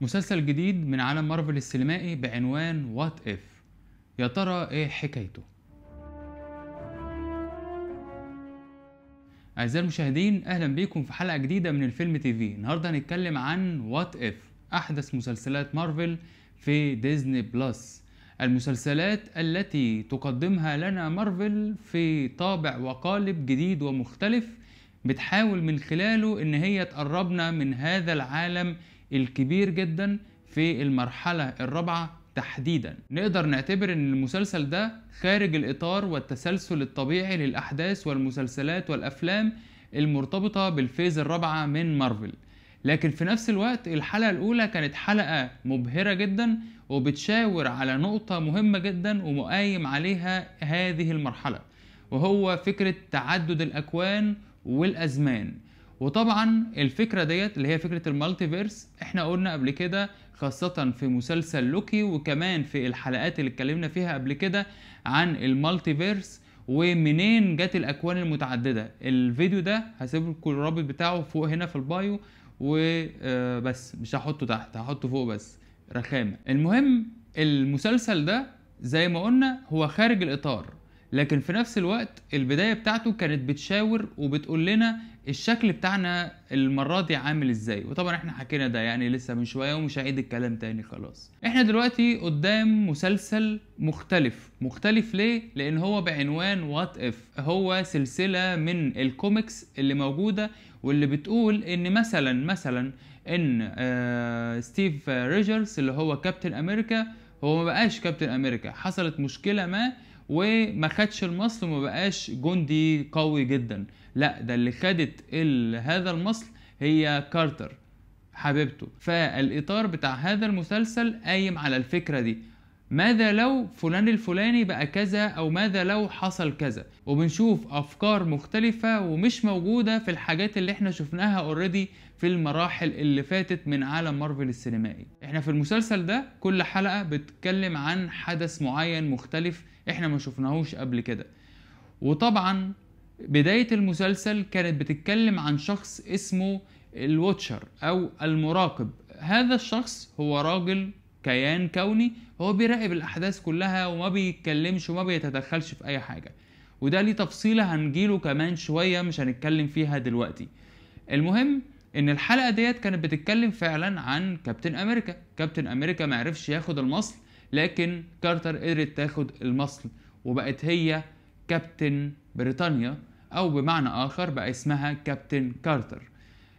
مسلسل جديد من عالم مارفل السينمائي بعنوان وات اف يا ترى ايه حكايته أعزائي المشاهدين أهلا بيكم في حلقة جديدة من الفيلم تي في النهاردة هنتكلم عن وات اف أحدث مسلسلات مارفل في ديزني بلس المسلسلات التي تقدمها لنا مارفل في طابع وقالب جديد ومختلف بتحاول من خلاله ان هي تقربنا من هذا العالم الكبير جدا في المرحلة الرابعة تحديدا نقدر نعتبر ان المسلسل ده خارج الاطار والتسلسل الطبيعي للاحداث والمسلسلات والافلام المرتبطة بالفيز الرابعة من مارفل لكن في نفس الوقت الحلقة الأولى كانت حلقة مبهرة جدا وبتشاور على نقطة مهمة جدا ومقايم عليها هذه المرحلة وهو فكرة تعدد الأكوان والأزمان وطبعا الفكره ديت اللي هي فكره المالتيفيرس احنا قلنا قبل كده خاصة في مسلسل لوكي وكمان في الحلقات اللي اتكلمنا فيها قبل كده عن المالتيفيرس ومنين جت الاكوان المتعدده الفيديو ده هسيب لكم الرابط بتاعه فوق هنا في البايو وبس آه، مش هحطه تحت هحطه فوق بس رخامه المهم المسلسل ده زي ما قلنا هو خارج الاطار لكن في نفس الوقت البدايه بتاعته كانت بتشاور وبتقول لنا الشكل بتاعنا المره دي عامل ازاي وطبعا احنا حكينا ده يعني لسه من شويه ومش هعيد الكلام تاني خلاص احنا دلوقتي قدام مسلسل مختلف مختلف ليه لان هو بعنوان وات اف هو سلسله من الكوميكس اللي موجوده واللي بتقول ان مثلا مثلا ان آه ستيف ريجرز اللي هو كابتن امريكا هو ما بقاش كابتن امريكا حصلت مشكله ما وما خدش المصل وما بقاش جندي قوي جدا لا ده اللي خدت هذا المصل هي كارتر حبيبته فالاطار بتاع هذا المسلسل قايم على الفكره دي ماذا لو فلان الفلاني بقى كذا او ماذا لو حصل كذا وبنشوف افكار مختلفة ومش موجودة في الحاجات اللي احنا شفناها اوريدي في المراحل اللي فاتت من عالم مارفل السينمائي احنا في المسلسل ده كل حلقة بتتكلم عن حدث معين مختلف احنا ما شفناهوش قبل كده وطبعا بداية المسلسل كانت بتتكلم عن شخص اسمه الواتشر او المراقب هذا الشخص هو راجل كيان كوني هو بيراقب الاحداث كلها وما بيتكلمش وما بيتدخلش في اي حاجه وده ليه تفصيله هنجيله كمان شويه مش هنتكلم فيها دلوقتي المهم ان الحلقه ديت كانت بتتكلم فعلا عن كابتن امريكا كابتن امريكا ما عرفش ياخد المصل لكن كارتر قدرت تاخد المصل وبقت هي كابتن بريطانيا او بمعنى اخر بقى اسمها كابتن كارتر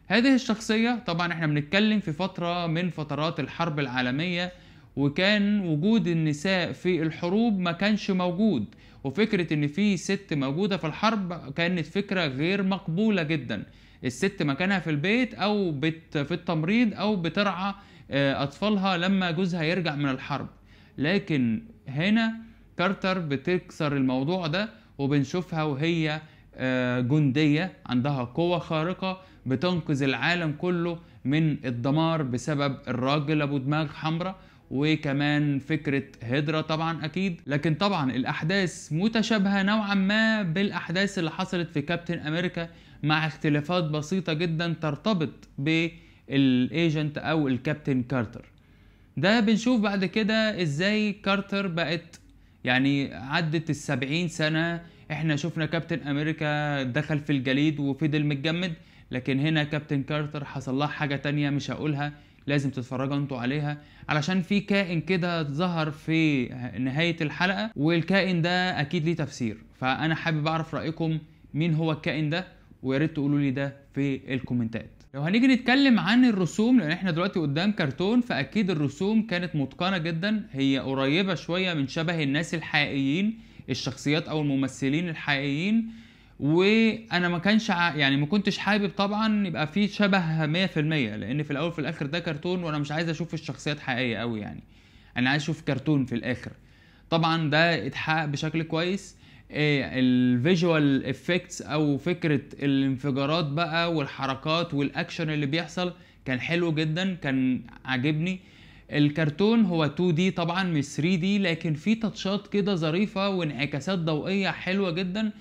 هذه الشخصية طبعا احنا بنتكلم في فترة من فترات الحرب العالمية وكان وجود النساء في الحروب ما كانش موجود وفكرة ان في ست موجودة في الحرب كانت فكرة غير مقبولة جدا الست مكانها في البيت او بت في التمريض او بترعى آه، اطفالها لما جوزها يرجع من الحرب لكن هنا كارتر بتكسر الموضوع ده وبنشوفها وهي جندية عندها قوة خارقة بتنقذ العالم كله من الدمار بسبب الراجل أبو دماغ حمراء وكمان فكرة هيدرا طبعا أكيد لكن طبعا الأحداث متشابهة نوعا ما بالأحداث اللي حصلت في كابتن أمريكا مع اختلافات بسيطة جدا ترتبط بالايجنت أو الكابتن كارتر ده بنشوف بعد كده ازاي كارتر بقت يعني عدت السبعين سنة احنا شفنا كابتن امريكا دخل في الجليد وفضل متجمد لكن هنا كابتن كارتر حصل لها حاجه تانية مش هقولها لازم تتفرجوا انتوا عليها علشان في كائن كده ظهر في نهايه الحلقه والكائن ده اكيد ليه تفسير فانا حابب اعرف رايكم مين هو الكائن ده ويا ريت تقولوا لي ده في الكومنتات لو هنيجي نتكلم عن الرسوم لان احنا دلوقتي قدام كرتون فاكيد الرسوم كانت متقنه جدا هي قريبه شويه من شبه الناس الحقيقيين الشخصيات او الممثلين الحقيقيين وانا ما كانش ع... يعني ما كنتش حابب طبعا يبقى في شبه 100% لان في الاول في الاخر ده كرتون وانا مش عايز اشوف الشخصيات حقيقيه قوي يعني انا عايز اشوف كرتون في الاخر طبعا ده اتحقق بشكل كويس آه، الفيجوال افكتس او فكره الانفجارات بقى والحركات والاكشن اللي بيحصل كان حلو جدا كان عاجبني الكرتون هو 2 d طبعا مش 3 d لكن في تاتشات كده ظريفه وانعكاسات ضوئيه حلوه جدا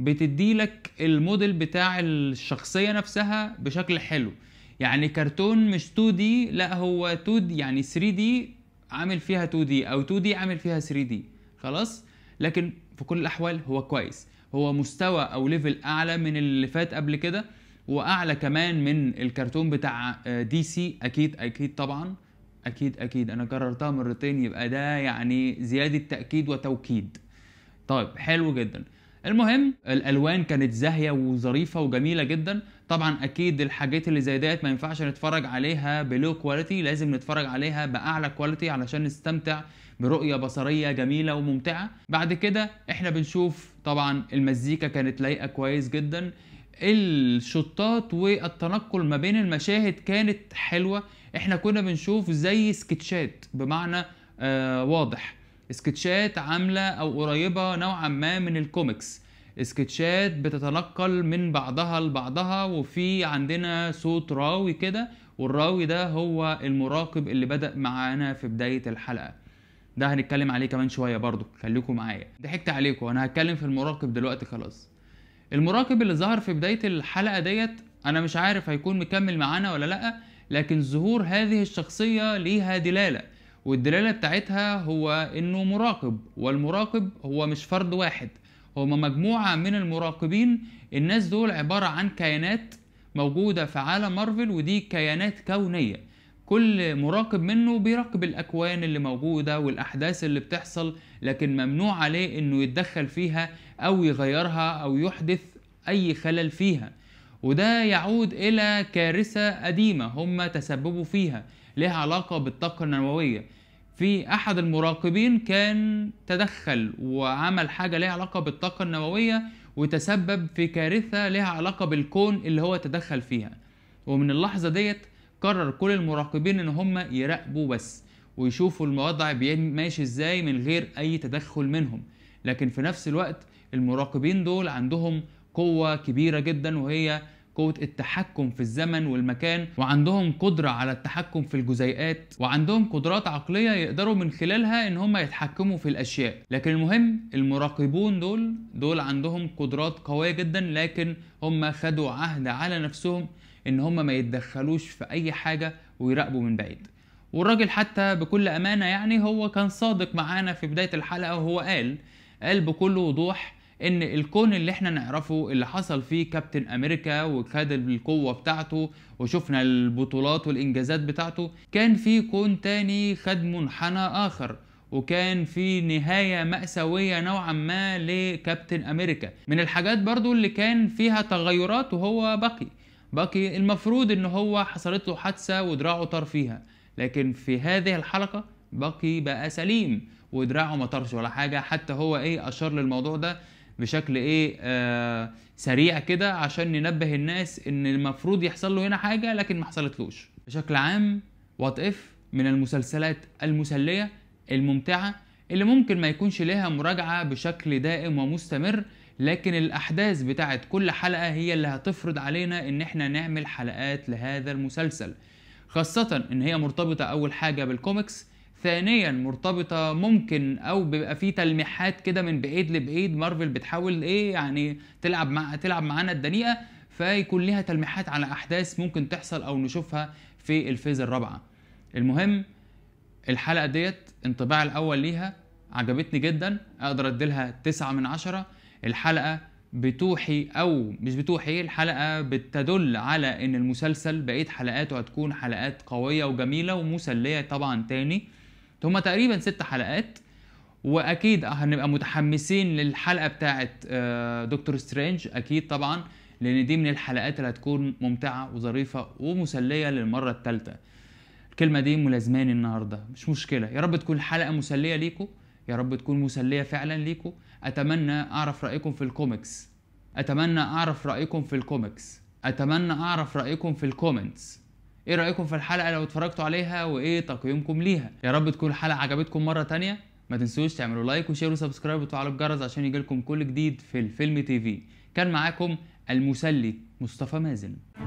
بتدي لك الموديل بتاع الشخصيه نفسها بشكل حلو يعني كرتون مش 2 d لا هو 2 d يعني 3 d عامل فيها 2 d او 2 d عامل فيها 3 d خلاص لكن في كل الاحوال هو كويس هو مستوى او ليفل اعلى من اللي فات قبل كده واعلى كمان من الكرتون بتاع آه، دي سي اكيد اكيد طبعا اكيد اكيد انا كررتها مرتين يبقى ده يعني زياده تاكيد وتوكيد طيب حلو جدا المهم الالوان كانت زاهيه وظريفه وجميله جدا طبعا اكيد الحاجات اللي زي ديت ما ينفعش نتفرج عليها بلو كواليتي لازم نتفرج عليها باعلى كواليتي علشان نستمتع برؤيه بصريه جميله وممتعه بعد كده احنا بنشوف طبعا المزيكا كانت لايقه كويس جدا الشطات والتنقل ما بين المشاهد كانت حلوه احنا كنا بنشوف زي سكتشات بمعنى آه واضح سكتشات عامله او قريبه نوعا ما من الكوميكس سكتشات بتتنقل من بعضها لبعضها وفي عندنا صوت راوي كده والراوي ده هو المراقب اللي بدأ معانا في بداية الحلقة ده هنتكلم عليه كمان شويه برضو خليكم معايا ضحكت عليكم انا هتكلم في المراقب دلوقتي خلاص المراقب اللي ظهر في بدايه الحلقه ديت انا مش عارف هيكون مكمل معانا ولا لا لكن ظهور هذه الشخصيه ليها دلاله والدلاله بتاعتها هو انه مراقب والمراقب هو مش فرد واحد هما مجموعه من المراقبين الناس دول عباره عن كيانات موجوده في عالم مارفل ودي كيانات كونيه كل مراقب منه بيراقب الاكوان اللي موجوده والاحداث اللي بتحصل لكن ممنوع عليه انه يتدخل فيها او يغيرها او يحدث اي خلل فيها وده يعود الى كارثه قديمه هم تسببوا فيها لها علاقه بالطاقه النوويه في احد المراقبين كان تدخل وعمل حاجه لها علاقه بالطاقه النوويه وتسبب في كارثه لها علاقه بالكون اللي هو تدخل فيها ومن اللحظه ديت قرر كل المراقبين ان هم يراقبوا بس ويشوفوا الوضع ماشي ازاي من غير اي تدخل منهم لكن في نفس الوقت المراقبين دول عندهم قوة كبيرة جدا وهي قوة التحكم في الزمن والمكان وعندهم قدرة على التحكم في الجزيئات وعندهم قدرات عقلية يقدروا من خلالها ان هم يتحكموا في الاشياء لكن المهم المراقبون دول دول عندهم قدرات قوية جدا لكن هم خدوا عهد على نفسهم ان هم ما يتدخلوش في اي حاجه ويراقبوا من بعيد والراجل حتى بكل امانه يعني هو كان صادق معانا في بدايه الحلقه وهو قال قال بكل وضوح ان الكون اللي احنا نعرفه اللي حصل فيه كابتن امريكا وخد القوه بتاعته وشفنا البطولات والانجازات بتاعته كان في كون تاني خد منحنى اخر وكان في نهاية مأساوية نوعا ما لكابتن أمريكا من الحاجات برضو اللي كان فيها تغيرات وهو بقي باقي المفروض ان هو حصلت له حادثه ودراعه طار فيها لكن في هذه الحلقه باقي بقى سليم ودراعه ما طارش ولا حاجه حتى هو ايه اشار للموضوع ده بشكل ايه آه سريع كده عشان ننبه الناس ان المفروض يحصل له هنا حاجه لكن ما حصلتلوش بشكل عام وات اف من المسلسلات المسليه الممتعه اللي ممكن ما يكونش ليها مراجعه بشكل دائم ومستمر لكن الاحداث بتاعت كل حلقه هي اللي هتفرض علينا ان احنا نعمل حلقات لهذا المسلسل خاصه ان هي مرتبطه اول حاجه بالكوميكس ثانيا مرتبطة ممكن أو بيبقى في تلميحات كده من بعيد لبعيد مارفل بتحاول إيه يعني تلعب مع تلعب معانا الدنيئة فيكون ليها تلميحات على أحداث ممكن تحصل أو نشوفها في الفيز الرابعة المهم الحلقة ديت انطباع الأول ليها عجبتني جدا أقدر أديلها تسعة من عشرة الحلقه بتوحي او مش بتوحي الحلقه بتدل على ان المسلسل بقيه حلقاته هتكون حلقات قويه وجميله ومسليه طبعا تاني هما تقريبا ست حلقات واكيد هنبقى متحمسين للحلقه بتاعه آه، دكتور سترينج اكيد طبعا لان دي من الحلقات اللي هتكون ممتعه وظريفه ومسليه للمره الثالثه الكلمه دي ملازماني النهارده مش مشكله يا رب تكون الحلقه مسليه ليكم يا رب تكون مسليه فعلا ليكم اتمنى اعرف رايكم في الكوميكس اتمنى اعرف رايكم في الكوميكس اتمنى اعرف رايكم في الكومنتس ايه رايكم في الحلقه لو اتفرجتوا عليها وايه تقييمكم ليها يا رب تكون الحلقه عجبتكم مره تانية ما تنسوش تعملوا لايك وشير وسبسكرايب وتفعلوا الجرس عشان يجيلكم كل جديد في الفيلم تي في كان معاكم المسلي مصطفى مازن